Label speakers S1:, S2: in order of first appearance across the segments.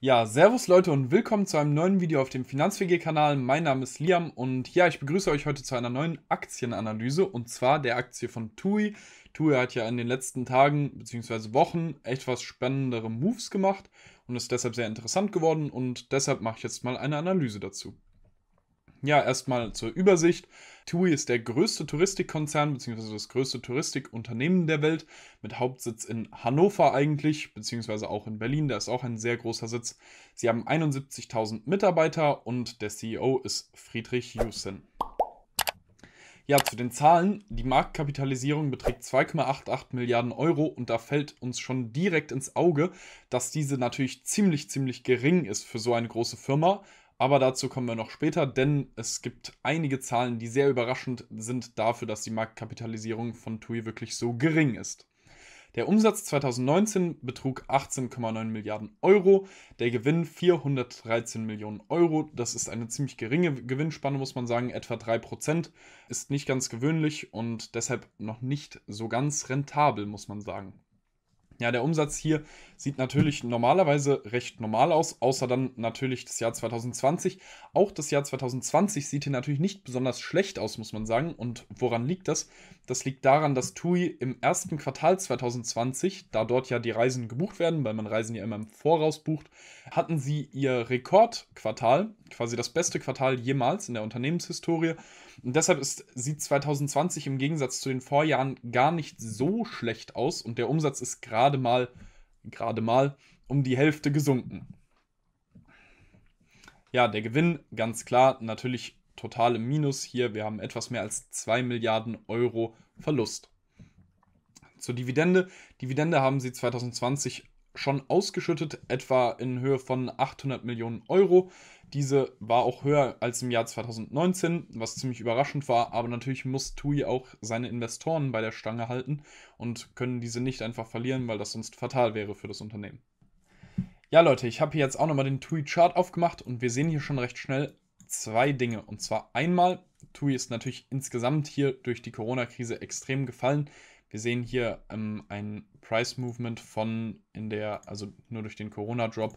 S1: Ja, servus Leute und willkommen zu einem neuen Video auf dem finanz kanal Mein Name ist Liam und ja, ich begrüße euch heute zu einer neuen Aktienanalyse und zwar der Aktie von TUI. TUI hat ja in den letzten Tagen bzw. Wochen etwas spannendere Moves gemacht und ist deshalb sehr interessant geworden und deshalb mache ich jetzt mal eine Analyse dazu. Ja, erstmal zur Übersicht. TUI ist der größte Touristikkonzern bzw. das größte Touristikunternehmen der Welt mit Hauptsitz in Hannover eigentlich, bzw. auch in Berlin, da ist auch ein sehr großer Sitz. Sie haben 71.000 Mitarbeiter und der CEO ist Friedrich Jussen. Ja, zu den Zahlen. Die Marktkapitalisierung beträgt 2,88 Milliarden Euro und da fällt uns schon direkt ins Auge, dass diese natürlich ziemlich, ziemlich gering ist für so eine große Firma. Aber dazu kommen wir noch später, denn es gibt einige Zahlen, die sehr überraschend sind dafür, dass die Marktkapitalisierung von TUI wirklich so gering ist. Der Umsatz 2019 betrug 18,9 Milliarden Euro, der Gewinn 413 Millionen Euro. Das ist eine ziemlich geringe Gewinnspanne, muss man sagen, etwa 3%. Ist nicht ganz gewöhnlich und deshalb noch nicht so ganz rentabel, muss man sagen. Ja, der Umsatz hier sieht natürlich normalerweise recht normal aus, außer dann natürlich das Jahr 2020. Auch das Jahr 2020 sieht hier natürlich nicht besonders schlecht aus, muss man sagen. Und woran liegt das? Das liegt daran, dass TUI im ersten Quartal 2020, da dort ja die Reisen gebucht werden, weil man Reisen ja immer im Voraus bucht, hatten sie ihr Rekordquartal quasi das beste Quartal jemals in der Unternehmenshistorie. Und deshalb ist, sieht 2020 im Gegensatz zu den Vorjahren gar nicht so schlecht aus und der Umsatz ist gerade mal, gerade mal um die Hälfte gesunken. Ja, der Gewinn, ganz klar, natürlich totale Minus hier. Wir haben etwas mehr als 2 Milliarden Euro Verlust. Zur Dividende. Dividende haben sie 2020 schon ausgeschüttet, etwa in Höhe von 800 Millionen Euro. Diese war auch höher als im Jahr 2019, was ziemlich überraschend war, aber natürlich muss TUI auch seine Investoren bei der Stange halten und können diese nicht einfach verlieren, weil das sonst fatal wäre für das Unternehmen. Ja Leute, ich habe hier jetzt auch nochmal den TUI-Chart aufgemacht und wir sehen hier schon recht schnell zwei Dinge. Und zwar einmal, TUI ist natürlich insgesamt hier durch die Corona-Krise extrem gefallen. Wir sehen hier ähm, ein Price Movement von in der, also nur durch den Corona-Drop,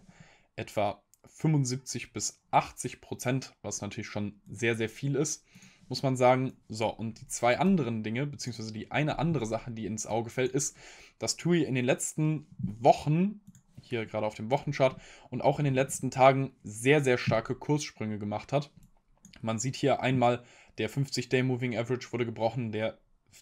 S1: etwa 75 bis 80 Prozent, was natürlich schon sehr, sehr viel ist, muss man sagen. So, und die zwei anderen Dinge, beziehungsweise die eine andere Sache, die ins Auge fällt, ist, dass TUI in den letzten Wochen, hier gerade auf dem Wochenchart, und auch in den letzten Tagen sehr, sehr starke Kurssprünge gemacht hat. Man sieht hier einmal, der 50-Day-Moving Average wurde gebrochen, der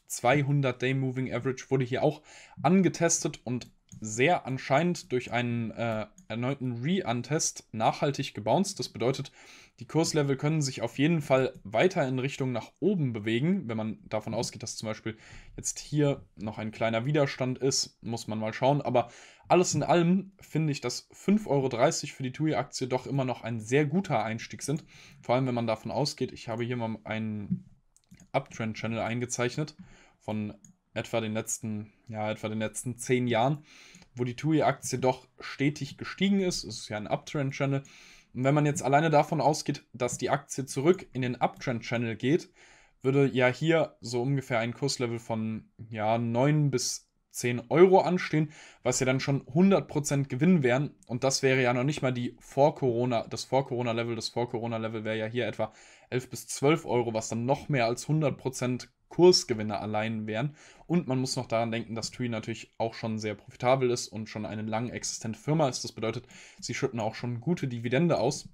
S1: 200 Day Moving Average wurde hier auch angetestet und sehr anscheinend durch einen äh, erneuten Re-Untest nachhaltig gebounced. Das bedeutet, die Kurslevel können sich auf jeden Fall weiter in Richtung nach oben bewegen. Wenn man davon ausgeht, dass zum Beispiel jetzt hier noch ein kleiner Widerstand ist, muss man mal schauen. Aber alles in allem finde ich, dass 5,30 Euro für die TUI-Aktie doch immer noch ein sehr guter Einstieg sind. Vor allem, wenn man davon ausgeht, ich habe hier mal einen Uptrend Channel eingezeichnet von etwa den letzten, ja, etwa den letzten zehn Jahren, wo die TUI-Aktie doch stetig gestiegen ist. Es ist ja ein Uptrend Channel. Und wenn man jetzt alleine davon ausgeht, dass die Aktie zurück in den Uptrend Channel geht, würde ja hier so ungefähr ein Kurslevel von ja, 9 bis 10 Euro anstehen, was ja dann schon 100% Gewinn wären. Und das wäre ja noch nicht mal die Vor-Corona, das Vor-Corona-Level. Das Vor-Corona-Level wäre ja hier etwa 11 bis 12 Euro, was dann noch mehr als 100% Kursgewinne allein wären. Und man muss noch daran denken, dass TUI natürlich auch schon sehr profitabel ist und schon eine lang existente Firma ist. Das bedeutet, sie schütten auch schon gute Dividende aus.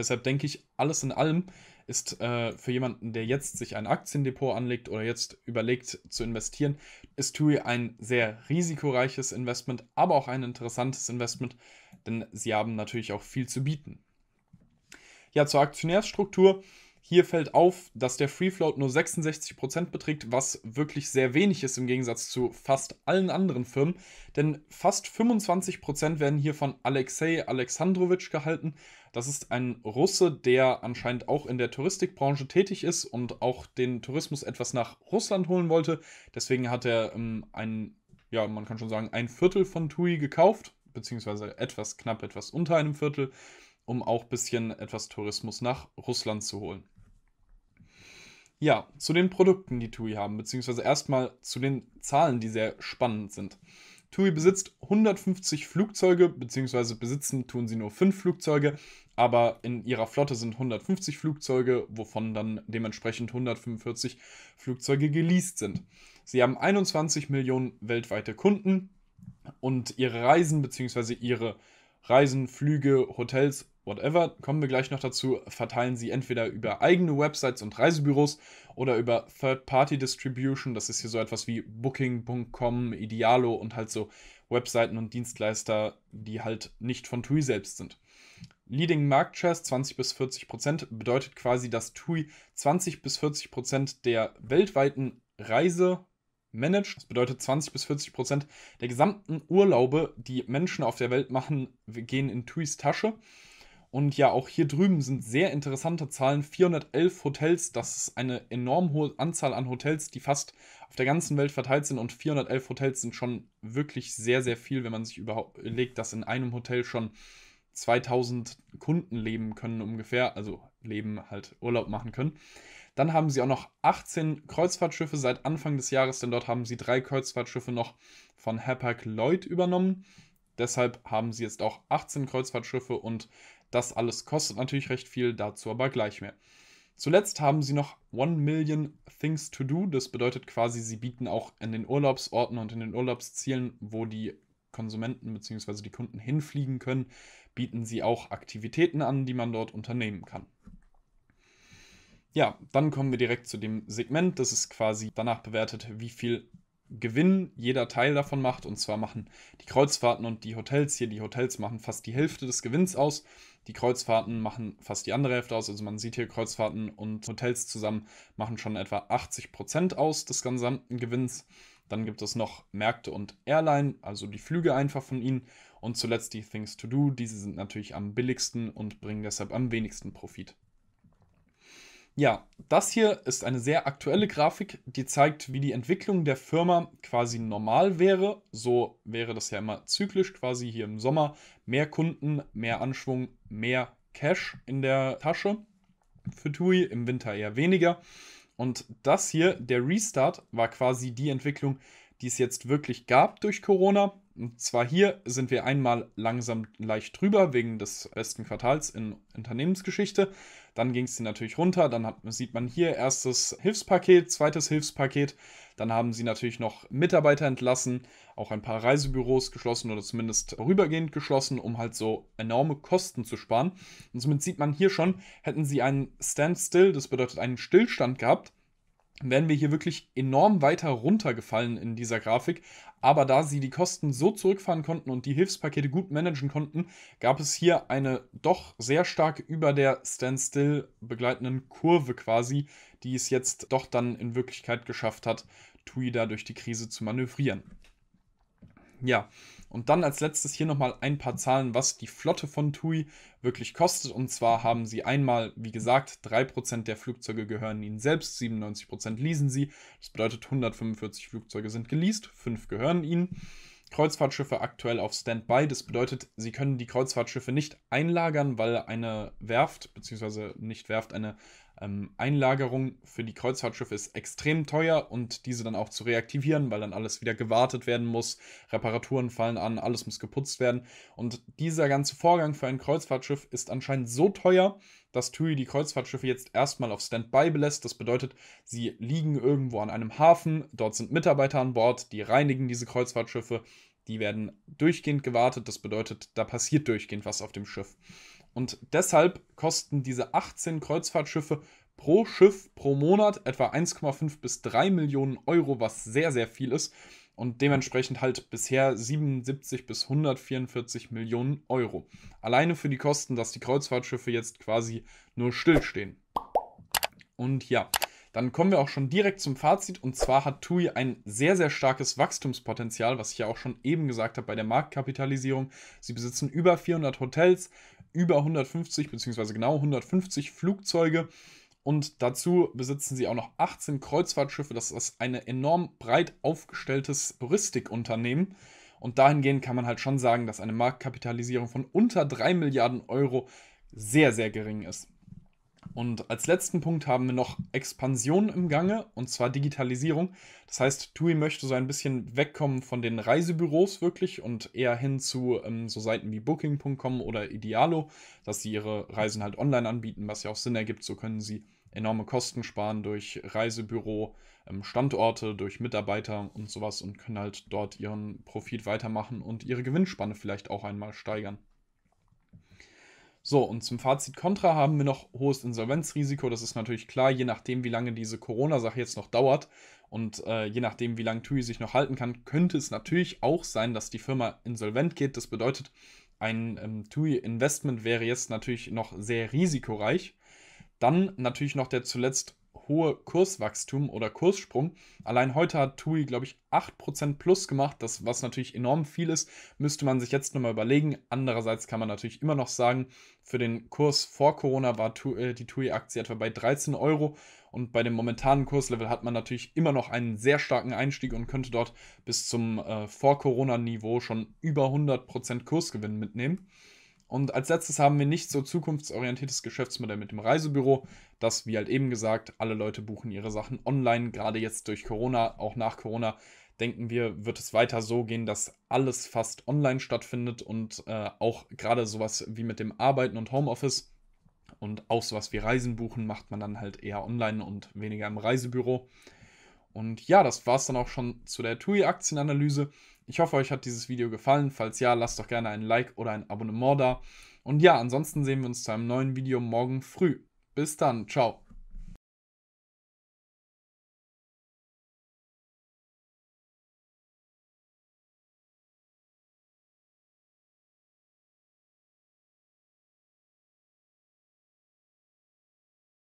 S1: Deshalb denke ich, alles in allem ist äh, für jemanden, der jetzt sich ein Aktiendepot anlegt oder jetzt überlegt zu investieren, ist TUI ein sehr risikoreiches Investment, aber auch ein interessantes Investment, denn sie haben natürlich auch viel zu bieten. Ja, zur Aktionärsstruktur. Hier fällt auf, dass der Free Float nur 66% beträgt, was wirklich sehr wenig ist im Gegensatz zu fast allen anderen Firmen. Denn fast 25% werden hier von Alexei Alexandrovich gehalten. Das ist ein Russe, der anscheinend auch in der Touristikbranche tätig ist und auch den Tourismus etwas nach Russland holen wollte. Deswegen hat er ähm, ein, ja, man kann schon sagen, ein Viertel von TUI gekauft, beziehungsweise etwas knapp, etwas unter einem Viertel um auch ein bisschen etwas Tourismus nach Russland zu holen. Ja, zu den Produkten, die TUI haben, beziehungsweise erstmal zu den Zahlen, die sehr spannend sind. TUI besitzt 150 Flugzeuge, beziehungsweise besitzen tun sie nur 5 Flugzeuge, aber in ihrer Flotte sind 150 Flugzeuge, wovon dann dementsprechend 145 Flugzeuge geleast sind. Sie haben 21 Millionen weltweite Kunden und ihre Reisen, beziehungsweise ihre Reisen, Flüge, Hotels whatever, kommen wir gleich noch dazu, verteilen sie entweder über eigene Websites und Reisebüros oder über Third-Party-Distribution. Das ist hier so etwas wie Booking.com, Idealo und halt so Webseiten und Dienstleister, die halt nicht von TUI selbst sind. Leading Market Shares 20 bis 40 Prozent bedeutet quasi, dass TUI 20 bis 40 Prozent der weltweiten Reise managt. Das bedeutet 20 bis 40 Prozent der gesamten Urlaube, die Menschen auf der Welt machen, gehen in TUIs Tasche. Und ja, auch hier drüben sind sehr interessante Zahlen. 411 Hotels, das ist eine enorm hohe Anzahl an Hotels, die fast auf der ganzen Welt verteilt sind. Und 411 Hotels sind schon wirklich sehr, sehr viel, wenn man sich überlegt, dass in einem Hotel schon 2000 Kunden leben können ungefähr. Also leben, halt Urlaub machen können. Dann haben sie auch noch 18 Kreuzfahrtschiffe seit Anfang des Jahres, denn dort haben sie drei Kreuzfahrtschiffe noch von Hapag Lloyd übernommen. Deshalb haben sie jetzt auch 18 Kreuzfahrtschiffe und das alles kostet natürlich recht viel, dazu aber gleich mehr. Zuletzt haben sie noch One Million Things to Do. Das bedeutet quasi, sie bieten auch in den Urlaubsorten und in den Urlaubszielen, wo die Konsumenten bzw. die Kunden hinfliegen können, bieten sie auch Aktivitäten an, die man dort unternehmen kann. Ja, dann kommen wir direkt zu dem Segment. Das ist quasi danach bewertet, wie viel Gewinn jeder Teil davon macht. Und zwar machen die Kreuzfahrten und die Hotels hier, die Hotels machen fast die Hälfte des Gewinns aus. Die Kreuzfahrten machen fast die andere Hälfte aus. Also man sieht hier, Kreuzfahrten und Hotels zusammen machen schon etwa 80% Prozent aus des gesamten Gewinns. Dann gibt es noch Märkte und Airline, also die Flüge einfach von ihnen. Und zuletzt die Things to Do. Diese sind natürlich am billigsten und bringen deshalb am wenigsten Profit. Ja, das hier ist eine sehr aktuelle Grafik, die zeigt, wie die Entwicklung der Firma quasi normal wäre. So wäre das ja immer zyklisch, quasi hier im Sommer mehr Kunden, mehr Anschwung, mehr Cash in der Tasche. Für TUI im Winter eher weniger. Und das hier, der Restart, war quasi die Entwicklung, die es jetzt wirklich gab durch Corona. Und zwar hier sind wir einmal langsam leicht drüber wegen des besten Quartals in Unternehmensgeschichte. Dann ging es natürlich runter. Dann hat, sieht man hier erstes Hilfspaket, zweites Hilfspaket. Dann haben sie natürlich noch Mitarbeiter entlassen, auch ein paar Reisebüros geschlossen oder zumindest vorübergehend geschlossen, um halt so enorme Kosten zu sparen. Und somit sieht man hier schon, hätten sie einen Standstill, das bedeutet einen Stillstand gehabt, wären wir hier wirklich enorm weiter runtergefallen in dieser Grafik. Aber da sie die Kosten so zurückfahren konnten und die Hilfspakete gut managen konnten, gab es hier eine doch sehr stark über der Standstill begleitenden Kurve quasi, die es jetzt doch dann in Wirklichkeit geschafft hat, TUI da durch die Krise zu manövrieren. Ja, und dann als letztes hier nochmal ein paar Zahlen, was die Flotte von TUI wirklich kostet. Und zwar haben sie einmal, wie gesagt, 3% der Flugzeuge gehören ihnen selbst, 97% leasen sie. Das bedeutet, 145 Flugzeuge sind geleast, 5 gehören ihnen. Kreuzfahrtschiffe aktuell auf Standby. Das bedeutet, sie können die Kreuzfahrtschiffe nicht einlagern, weil eine Werft, beziehungsweise nicht Werft, eine ähm, Einlagerung für die Kreuzfahrtschiffe ist extrem teuer und diese dann auch zu reaktivieren, weil dann alles wieder gewartet werden muss, Reparaturen fallen an, alles muss geputzt werden. Und dieser ganze Vorgang für ein Kreuzfahrtschiff ist anscheinend so teuer, dass TUI die Kreuzfahrtschiffe jetzt erstmal auf Standby belässt. Das bedeutet, sie liegen irgendwo an einem Hafen, dort sind Mitarbeiter an Bord, die reinigen diese Kreuzfahrtschiffe, die werden durchgehend gewartet. Das bedeutet, da passiert durchgehend was auf dem Schiff. Und deshalb kosten diese 18 Kreuzfahrtschiffe pro Schiff pro Monat etwa 1,5 bis 3 Millionen Euro, was sehr, sehr viel ist. Und dementsprechend halt bisher 77 bis 144 Millionen Euro. Alleine für die Kosten, dass die Kreuzfahrtschiffe jetzt quasi nur stillstehen. Und ja, dann kommen wir auch schon direkt zum Fazit. Und zwar hat TUI ein sehr, sehr starkes Wachstumspotenzial, was ich ja auch schon eben gesagt habe bei der Marktkapitalisierung. Sie besitzen über 400 Hotels, über 150 bzw. genau 150 Flugzeuge und dazu besitzen sie auch noch 18 Kreuzfahrtschiffe. Das ist ein enorm breit aufgestelltes Touristikunternehmen. Und dahingehend kann man halt schon sagen, dass eine Marktkapitalisierung von unter 3 Milliarden Euro sehr, sehr gering ist. Und als letzten Punkt haben wir noch Expansion im Gange, und zwar Digitalisierung. Das heißt, TUI möchte so ein bisschen wegkommen von den Reisebüros wirklich und eher hin zu ähm, so Seiten wie Booking.com oder Idealo, dass sie ihre Reisen halt online anbieten, was ja auch Sinn ergibt. So können sie enorme Kosten sparen durch Reisebüro, ähm, Standorte, durch Mitarbeiter und sowas und können halt dort ihren Profit weitermachen und ihre Gewinnspanne vielleicht auch einmal steigern. So, und zum Fazit Contra haben wir noch hohes Insolvenzrisiko. Das ist natürlich klar, je nachdem, wie lange diese Corona-Sache jetzt noch dauert und äh, je nachdem, wie lange TUI sich noch halten kann, könnte es natürlich auch sein, dass die Firma insolvent geht. Das bedeutet, ein ähm, TUI-Investment wäre jetzt natürlich noch sehr risikoreich. Dann natürlich noch der zuletzt hohe Kurswachstum oder Kurssprung. Allein heute hat TUI, glaube ich, 8% plus gemacht, das, was natürlich enorm viel ist, müsste man sich jetzt nochmal überlegen. Andererseits kann man natürlich immer noch sagen, für den Kurs vor Corona war äh, die TUI-Aktie etwa bei 13 Euro und bei dem momentanen Kurslevel hat man natürlich immer noch einen sehr starken Einstieg und könnte dort bis zum äh, Vor-Corona-Niveau schon über 100% Kursgewinn mitnehmen. Und als letztes haben wir nicht so zukunftsorientiertes Geschäftsmodell mit dem Reisebüro, das, wie halt eben gesagt, alle Leute buchen ihre Sachen online, gerade jetzt durch Corona, auch nach Corona, denken wir, wird es weiter so gehen, dass alles fast online stattfindet und äh, auch gerade sowas wie mit dem Arbeiten und Homeoffice und auch sowas wie Reisen buchen macht man dann halt eher online und weniger im Reisebüro. Und ja, das war es dann auch schon zu der TUI-Aktienanalyse. Ich hoffe, euch hat dieses Video gefallen. Falls ja, lasst doch gerne ein Like oder ein Abonnement da. Und ja, ansonsten sehen wir uns zu einem neuen Video morgen früh. Bis dann, ciao.